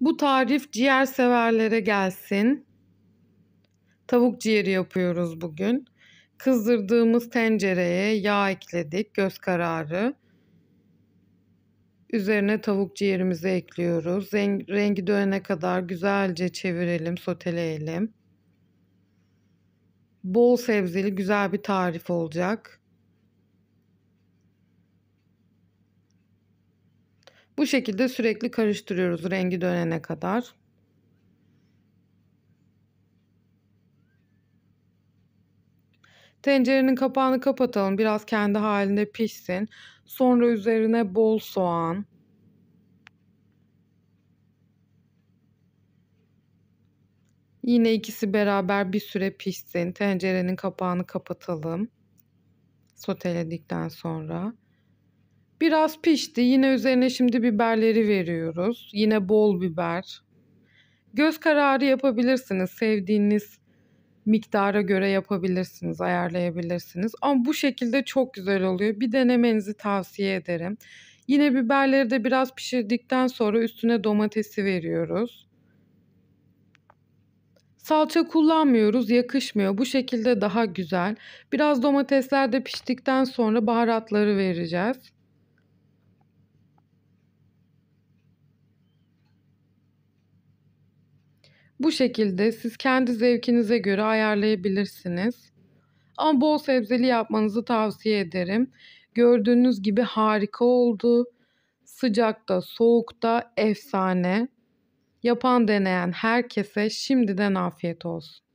Bu tarif ciğer severlere gelsin. Tavuk ciğeri yapıyoruz bugün. Kızdırdığımız tencereye yağ ekledik, göz kararı. Üzerine tavuk ciğerimizi ekliyoruz. Rengi dönene kadar güzelce çevirelim, soteleyelim. Bol sebzeli güzel bir tarif olacak. Bu şekilde sürekli karıştırıyoruz rengi dönene kadar. Tencerenin kapağını kapatalım. Biraz kendi halinde pişsin. Sonra üzerine bol soğan. Yine ikisi beraber bir süre pişsin. Tencerenin kapağını kapatalım. Soteledikten sonra. Biraz pişti. Yine üzerine şimdi biberleri veriyoruz. Yine bol biber. Göz kararı yapabilirsiniz. Sevdiğiniz miktara göre yapabilirsiniz, ayarlayabilirsiniz. Ama bu şekilde çok güzel oluyor. Bir denemenizi tavsiye ederim. Yine biberleri de biraz pişirdikten sonra üstüne domatesi veriyoruz. Salça kullanmıyoruz, yakışmıyor. Bu şekilde daha güzel. Biraz domatesler de piştikten sonra baharatları vereceğiz. Bu şekilde siz kendi zevkinize göre ayarlayabilirsiniz. Ama bol sebzeli yapmanızı tavsiye ederim. Gördüğünüz gibi harika oldu. Sıcakta, soğukta efsane. Yapan deneyen herkese şimdiden afiyet olsun.